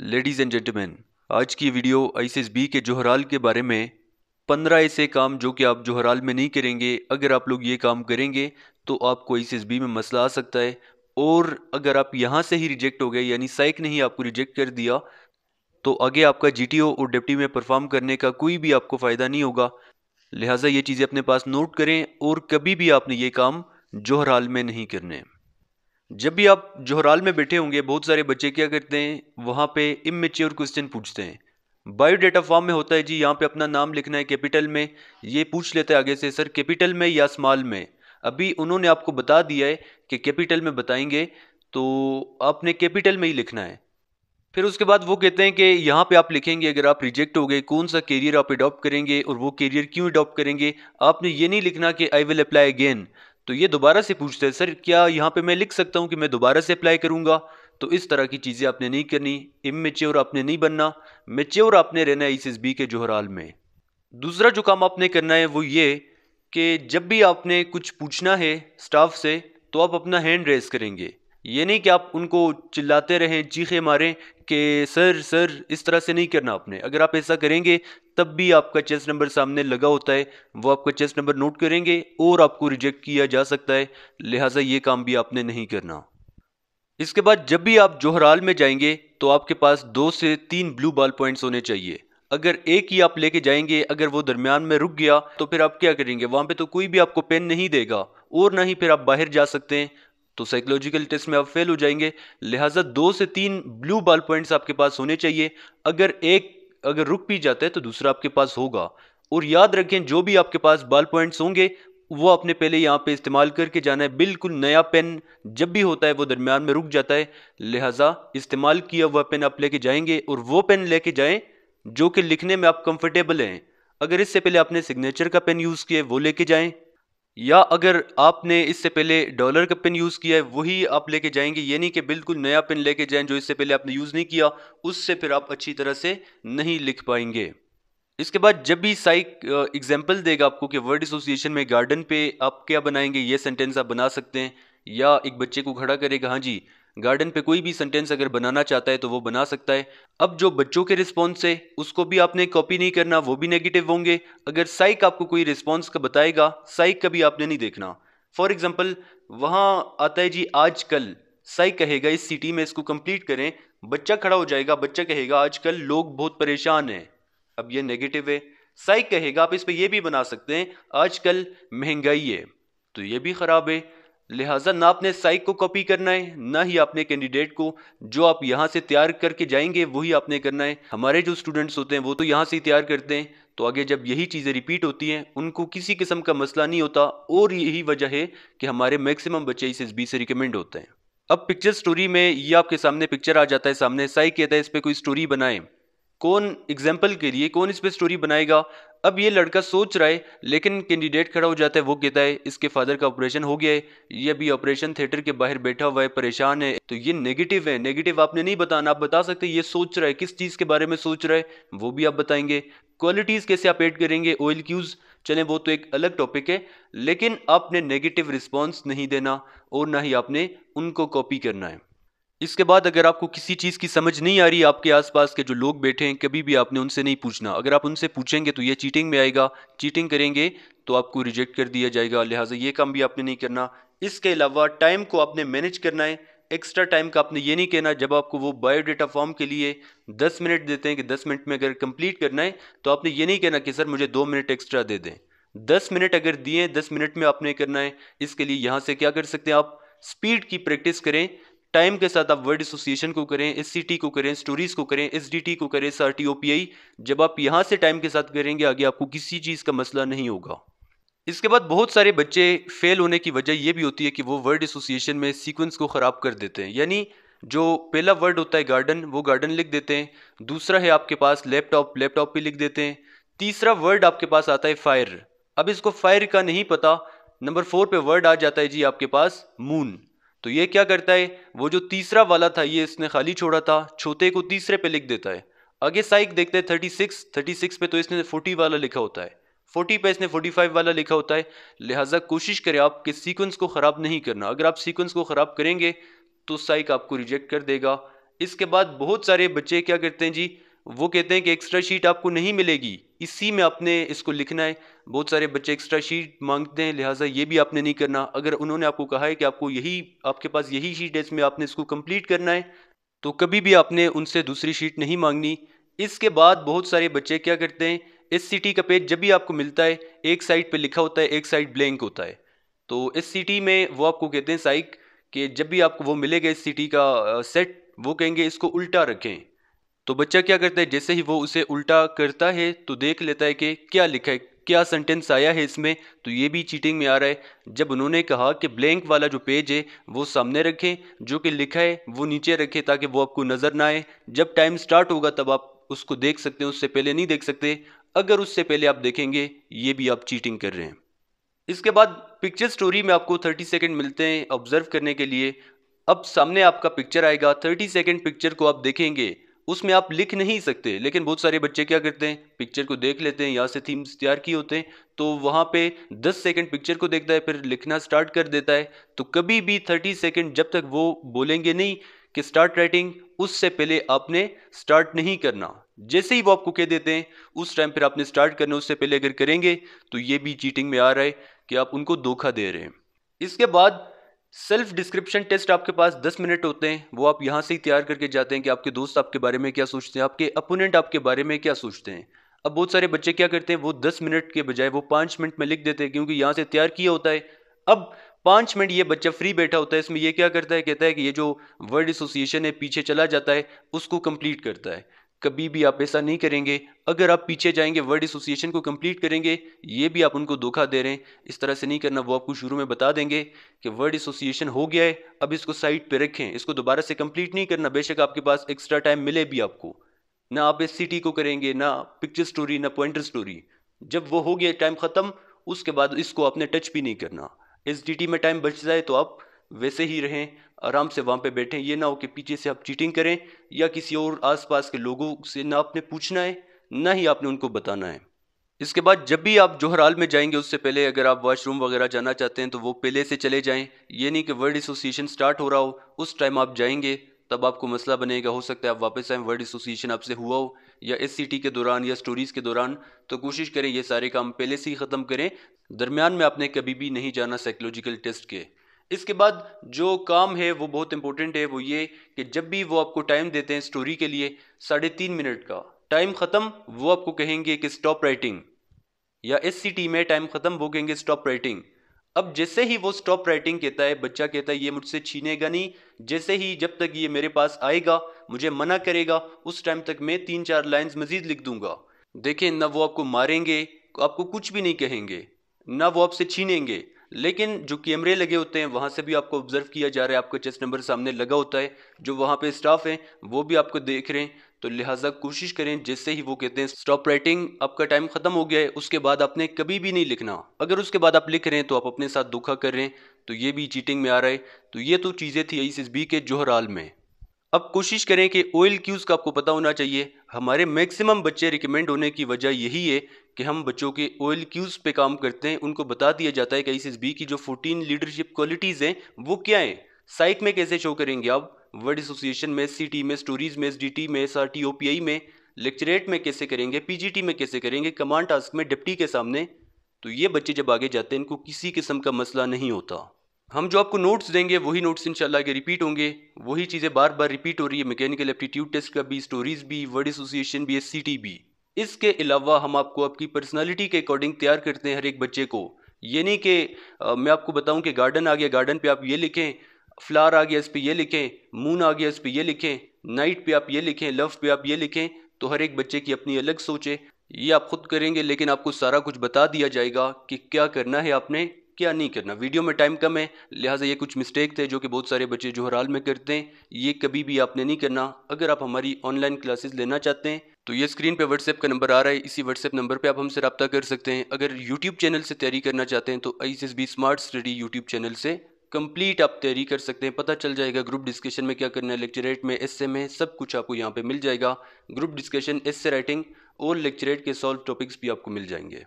ladies and gentlemen आज की video B के जोहराल के बारे में पंद्रह ऐसे काम जो कि आप जोहराल में नहीं करेंगे अगर आप लोग ये काम करेंगे तो आपको बी में मसला आ सकता है और अगर आप यहाँ से ही रिजेक्ट हो गए यानी साइक ने ही आपको रिजेक्ट कर दिया तो आगे आपका ओ और डिप्टी में परफॉर्म करने का कोई भी आपको फ़ायदा नहीं होगा लिहाजा ये चीज़ें अपने पास नोट करें और कभी भी आपने ये काम जोहराल में नहीं करने जब भी आप जोहराल में बैठे होंगे बहुत सारे बच्चे क्या करते हैं वहाँ पे इमेच्योर क्वेश्चन पूछते हैं बायोडाटा फॉर्म में होता है जी यहाँ पे अपना नाम लिखना है कैपिटल में ये पूछ लेते हैं आगे से सर कैपिटल में या स्मॉल में अभी उन्होंने आपको बता दिया है कि कैपिटल में बताएंगे तो आपने कैपिटल में ही लिखना है फिर उसके बाद वो कहते हैं कि यहाँ पे आप लिखेंगे अगर आप रिजेक्ट हो गए कौन सा कैरियर आप अडॉप्ट करेंगे और वो कैरियर क्यों अडॉप्ट करेंगे आपने ये नहीं लिखना कि आई विल अप्लाई अगेन तो ये दोबारा से पूछते हैं सर क्या यहाँ पे मैं लिख सकता हूँ कि मैं दोबारा से अप्लाई करूँगा तो इस तरह की चीज़ें आपने नहीं करनी इमेच्योर आपने नहीं बनना मेच्योर आपने रहना है इस बी के जोहराल में दूसरा जो काम आपने करना है वो ये कि जब भी आपने कुछ पूछना है स्टाफ से तो आप अपना हैंड रेस करेंगे ये नहीं कि आप उनको चिल्लाते रहें चीखे मारें कि सर सर इस तरह से नहीं करना आपने अगर आप ऐसा करेंगे तब भी आपका चेस्ट नंबर सामने लगा होता है वो आपका चेस्ट नंबर नोट करेंगे और आपको रिजेक्ट किया जा सकता है लिहाजा ये काम भी आपने नहीं करना इसके बाद जब भी आप जोहराल में जाएंगे तो आपके पास दो से तीन ब्लू बॉल पॉइंट्स होने चाहिए अगर एक ही आप लेके जाएंगे अगर वो दरमियान में रुक गया तो फिर आप क्या करेंगे वहाँ पे तो कोई भी आपको पेन नहीं देगा और ना ही फिर आप बाहर जा सकते हैं तो साइकोलॉजिकल टेस्ट में आप फेल हो जाएंगे लिहाजा दो से तीन ब्लू बॉल पॉइंट्स आपके पास होने चाहिए अगर एक अगर रुक भी जाता है तो दूसरा आपके पास होगा और याद रखें जो भी आपके पास बॉल पॉइंट्स होंगे वो आपने पहले यहाँ पे इस्तेमाल करके जाना है बिल्कुल नया पेन जब भी होता है वो दरमियान में रुक जाता है लिहाजा इस्तेमाल किया हुआ पेन आप लेके जाएंगे और वो पेन लेके जाएं जो कि लिखने में आप कंफर्टेबल हैं अगर इससे पहले आपने सिग्नेचर का पेन यूज़ किया वो लेके जाएं या अगर आपने इससे पहले डॉलर का पिन यूज़ किया है वही आप लेके जाएंगे ये नहीं कि बिल्कुल नया पिन लेके जाएं जो इससे पहले आपने यूज़ नहीं किया उससे फिर आप अच्छी तरह से नहीं लिख पाएंगे इसके बाद जब भी साइक एग्जाम्पल देगा आपको कि वर्ड एसोसिएशन में गार्डन पे आप क्या बनाएंगे ये सेंटेंस आप बना सकते हैं या एक बच्चे को खड़ा करेगा हाँ जी गार्डन पे कोई भी सेंटेंस अगर बनाना चाहता है तो वो बना सकता है अब जो बच्चों के रिस्पॉन्स है उसको भी आपने कॉपी नहीं करना वो भी नेगेटिव होंगे अगर साइक आपको कोई रिस्पॉन्स का बताएगा साइक का भी आपने नहीं देखना फॉर एग्जाम्पल वहाँ आता है जी आज कल साइक कहेगा इस सिटी में इसको कंप्लीट करें बच्चा खड़ा हो जाएगा बच्चा कहेगा आजकल लोग बहुत परेशान हैं अब ये नेगेटिव है साइक कहेगा आप इस पर यह भी बना सकते हैं आजकल महंगाई है तो ये भी ख़राब है लिहाजा ना आपने साइक को कॉपी करना है ना ही आपने कैंडिडेट को जो आप यहाँ से तैयार करके जाएंगे वही आपने करना है हमारे जो स्टूडेंट्स होते हैं वो तो यहाँ से ही तैयार करते हैं तो आगे जब यही चीज़ें रिपीट होती हैं उनको किसी किस्म का मसला नहीं होता और यही वजह है कि हमारे मैक्सिमम बच्चे इस एस से रिकमेंड होते हैं अब पिक्चर स्टोरी में ये आपके सामने पिक्चर आ जाता है सामने साई कहता है इस पर कोई स्टोरी बनाएं कौन एग्जाम्पल के लिए कौन इस पर स्टोरी बनाएगा अब ये लड़का सोच रहा है लेकिन कैंडिडेट खड़ा हो जाता है वो कहता है इसके फादर का ऑपरेशन हो गया है ये अभी ऑपरेशन थिएटर के बाहर बैठा हुआ है परेशान है तो ये नेगेटिव है नेगेटिव आपने नहीं बताना आप बता सकते ये सोच रहा है किस चीज़ के बारे में सोच रहा है वो भी आप बताएंगे क्वालिटीज़ कैसे आप एड करेंगे ऑयल क्यूज़ चलें वो तो एक अलग टॉपिक है लेकिन आपने नेगेटिव रिस्पॉन्स नहीं देना और ना ही आपने उनको कॉपी करना है इसके बाद अगर आपको किसी चीज़ की समझ नहीं आ रही आपके आसपास के जो लोग बैठे हैं कभी भी आपने उनसे नहीं पूछना अगर आप उनसे पूछेंगे तो ये चीटिंग में आएगा चीटिंग करेंगे तो आपको रिजेक्ट कर दिया जाएगा लिहाजा ये काम भी आपने नहीं करना इसके अलावा टाइम को आपने मैनेज करना है एक्स्ट्रा टाइम का आपने ये नहीं कहना जब आपको वो बायोडेटा फॉर्म के लिए दस मिनट देते हैं कि दस मिनट में अगर कंप्लीट करना है तो आपने ये नहीं कहना कि सर मुझे दो मिनट एक्स्ट्रा दे दें दस मिनट अगर दिए दस मिनट में आपने करना है इसके लिए यहाँ से क्या कर सकते हैं आप स्पीड की प्रैक्टिस करें टाइम के साथ आप वर्ड एसोसिएशन को करें एस को करें स्टोरीज को करें एस को करें सर टी जब आप यहाँ से टाइम के साथ करेंगे आगे आपको किसी चीज़ का मसला नहीं होगा इसके बाद बहुत सारे बच्चे फेल होने की वजह यह भी होती है कि वो वर्ड एसोसिएशन में सीक्वेंस को ख़राब कर देते हैं यानी जो पहला वर्ड होता है गार्डन वो गार्डन लिख देते हैं दूसरा है आपके पास लैपटॉप लैपटॉप पे लिख देते हैं तीसरा वर्ड आपके पास आता है फायर अब इसको फायर का नहीं पता नंबर फोर पे वर्ड आ जाता है जी आपके पास मून तो ये क्या करता है वो जो तीसरा वाला था ये इसने खाली छोड़ा था छोटे को तीसरे पे लिख देता है आगे साइक देखते हैं थर्टी सिक्स थर्टी सिक्स पे तो इसने फोर्टी वाला लिखा होता है फोर्टी पे इसने फोर्टी फाइव वाला लिखा होता है लिहाजा कोशिश करें आप कि सीक्वेंस को ख़राब नहीं करना अगर आप सीक्वेंस को ख़राब करेंगे तो साइक आपको रिजेक्ट कर देगा इसके बाद बहुत सारे बच्चे क्या करते हैं जी वो कहते हैं कि एक्स्ट्रा शीट आपको नहीं मिलेगी इसी में आपने इसको लिखना है बहुत सारे बच्चे एक्स्ट्रा शीट मांगते हैं लिहाजा ये भी आपने नहीं करना अगर उन्होंने आपको कहा है कि आपको यही आपके पास यही शीट है इसमें आपने इसको कंप्लीट करना है तो कभी भी आपने उनसे दूसरी शीट नहीं मांगनी इसके बाद बहुत सारे बच्चे क्या करते हैं एस सी का पेज जब भी आपको मिलता है एक साइड पर लिखा होता है एक साइड ब्लैंक होता है तो एस में वो आपको कहते हैं साइक कि जब भी आपको वो मिलेगा एस का सेट वो कहेंगे इसको उल्टा रखें तो बच्चा क्या करता है जैसे ही वो उसे उल्टा करता है तो देख लेता है कि क्या लिखा है क्या सेंटेंस आया है इसमें तो ये भी चीटिंग में आ रहा है जब उन्होंने कहा कि ब्लैंक वाला जो पेज है वो सामने रखें जो कि लिखा है वो नीचे रखें ताकि वो आपको नज़र ना आए जब टाइम स्टार्ट होगा तब आप उसको देख सकते हैं उससे पहले नहीं देख सकते अगर उससे पहले आप देखेंगे ये भी आप चीटिंग कर रहे हैं इसके बाद पिक्चर स्टोरी में आपको थर्टी सेकेंड मिलते हैं ऑब्जर्व करने के लिए अब सामने आपका पिक्चर आएगा थर्टी सेकेंड पिक्चर को आप देखेंगे उसमें आप लिख नहीं सकते लेकिन बहुत सारे बच्चे क्या करते हैं पिक्चर को देख लेते हैं यहाँ से थीम्स तैयार किए होते हैं तो वहाँ पे 10 सेकंड पिक्चर को देखता है फिर लिखना स्टार्ट कर देता है तो कभी भी 30 सेकंड जब तक वो बोलेंगे नहीं कि स्टार्ट राइटिंग उससे पहले आपने स्टार्ट नहीं करना जैसे ही वो आपको कह देते हैं उस टाइम पर आपने स्टार्ट करना उससे पहले अगर करेंगे तो ये भी चीटिंग में आ रहा है कि आप उनको धोखा दे रहे हैं इसके बाद सेल्फ डिस्क्रिप्शन टेस्ट आपके पास 10 मिनट होते हैं वो आप यहाँ से ही तैयार करके जाते हैं कि आपके दोस्त आपके बारे में क्या सोचते हैं आपके अपोनेंट आपके बारे में क्या सोचते हैं अब बहुत सारे बच्चे क्या करते हैं वो दस मिनट के बजाय वो पाँच मिनट में लिख देते हैं क्योंकि यहाँ से तैयार किया होता है अब पाँच मिनट ये बच्चा फ्री बैठा होता है इसमें ये क्या करता है कहता है कि ये जो वर्ड एसोसिएशन है पीछे चला जाता है उसको कंप्लीट करता है कभी भी आप ऐसा नहीं करेंगे अगर आप पीछे जाएंगे वर्ड एसोसिएशन को कंप्लीट करेंगे ये भी आप उनको धोखा दे रहे हैं इस तरह से नहीं करना वो आपको शुरू में बता देंगे कि वर्ड एसोसिएशन हो गया है अब इसको साइड पे रखें इसको दोबारा से कंप्लीट नहीं करना बेशक आपके पास एक्स्ट्रा टाइम मिले भी आपको ना आप एस को करेंगे ना पिक्चर स्टोरी ना पॉइंटर स्टोरी जब वो हो गया टाइम ख़त्म उसके बाद इसको आपने टच भी नहीं करना एस में टाइम बच जाए तो आप वैसे ही रहें आराम से वहाँ पे बैठें ये ना हो कि पीछे से आप चीटिंग करें या किसी और आसपास के लोगों से ना आपने पूछना है ना ही आपने उनको बताना है इसके बाद जब भी आप जोहराल में जाएंगे उससे पहले अगर आप वॉशरूम वगैरह जाना चाहते हैं तो वो पहले से चले जाएं ये नहीं कि वर्ल्ड एसोसिएशन स्टार्ट हो रहा हो उस टाइम आप जाएंगे तब आपको मसला बनेगा हो सकता है आप वापस आएँ वर्ल्ड एसोसिएशन आपसे हुआ हो या एस के दौरान या स्टोरीज़ के दौरान तो कोशिश करें ये सारे काम पहले से ही ख़त्म करें दरमियान में आपने कभी भी नहीं जाना साइकोलॉजिकल टेस्ट के इसके बाद जो काम है वो बहुत इंपॉर्टेंट है वो ये कि जब भी वो आपको टाइम देते हैं स्टोरी के लिए साढ़े तीन मिनट का टाइम ख़त्म वो आपको कहेंगे कि स्टॉप राइटिंग या एस में टाइम ख़त्म वो कहेंगे स्टॉप राइटिंग अब जैसे ही वो स्टॉप राइटिंग कहता है बच्चा कहता है ये मुझसे छीनेगा नहीं जैसे ही जब तक ये मेरे पास आएगा मुझे मना करेगा उस टाइम तक मैं तीन चार लाइन्स मजीद लिख दूंगा देखें ना वो आपको मारेंगे आपको कुछ भी नहीं कहेंगे ना वो आपसे छीनेंगे लेकिन जो कैमरे लगे होते हैं वहाँ से भी आपको ऑब्जर्व किया जा रहा है आपका चेस्ट नंबर सामने लगा होता है जो वहाँ पे स्टाफ हैं वो भी आपको देख रहे हैं तो लिहाजा कोशिश करें जिससे ही वो कहते हैं स्टॉप राइटिंग आपका टाइम ख़त्म हो गया है उसके बाद आपने कभी भी नहीं लिखना अगर उसके बाद आप लिख रहे हैं तो आप अपने साथ धोखा कर रहे हैं तो ये भी चीटिंग में आ रहा है तो ये तो चीज़ें थी आई एस बी के जोहराल में अब कोशिश करें कि ऑयल क्यूज़ का आपको पता होना चाहिए हमारे मैक्सिमम बच्चे रिकमेंड होने की वजह यही है कि हम बच्चों के ऑयल क्यूज़ पे काम करते हैं उनको बता दिया जाता है कि आई बी की जो 14 लीडरशिप क्वालिटीज़ हैं वो क्या हैं साइक में कैसे शो करेंगे आप वर्ड एसोसिएशन में सी में स्टोरीज में एस में एस में लेक्चरेट में कैसे करेंगे पी में कैसे करेंगे कमांड टास्क में डिप्टी के सामने तो ये बच्चे जब आगे जाते हैं इनको किसी किस्म का मसला नहीं होता हम जो आपको नोट्स देंगे वही नोट्स इंशाल्लाह के रिपीट होंगे वही चीज़ें बार बार रिपीट हो रही है मैकेनिकल एप्टीट्यूड टेस्ट का भी स्टोरीज भी वर्ड एसोसिएशन भी एस भी इसके अलावा हम आपको आपकी पर्सनालिटी के अकॉर्डिंग तैयार करते हैं हर एक बच्चे को ये नहीं कि मैं आपको बताऊं कि गार्डन आ गया गार्डन पे आप ये लिखें फ्लार आ गया इस पर ये लिखें मून आ गया इस पर ये लिखें नाइट पे आप ये लिखें लव पे आप ये लिखें तो हर एक बच्चे की अपनी अलग सोच है ये आप खुद करेंगे लेकिन आपको सारा कुछ बता दिया जाएगा कि क्या करना है आपने क्या नहीं करना वीडियो में टाइम कम है लिहाजा ये कुछ मिस्टेक थे जो कि बहुत सारे बच्चे जोहराल में करते हैं ये कभी भी आपने नहीं करना अगर आप हमारी ऑनलाइन क्लासेस लेना चाहते हैं तो ये स्क्रीन पे व्हाट्सएप का नंबर आ रहा है इसी व्हाट्सएप नंबर पे आप हमसे रब्ता कर सकते हैं अगर यूट्यूब चैनल से तैयारी करना चाहते हैं तो I S B smart study YouTube channel से कंप्लीट आप तैयारी कर सकते हैं पता चल जाएगा ग्रुप डिस्कशन में क्या करना है लेक्चरेट में एस में सब कुछ आपको यहाँ पे मिल जाएगा ग्रुप डिस्कशन एस से राइटिंग और लेक्चरेट के सॉल्व टॉपिक्स भी आपको मिल जाएंगे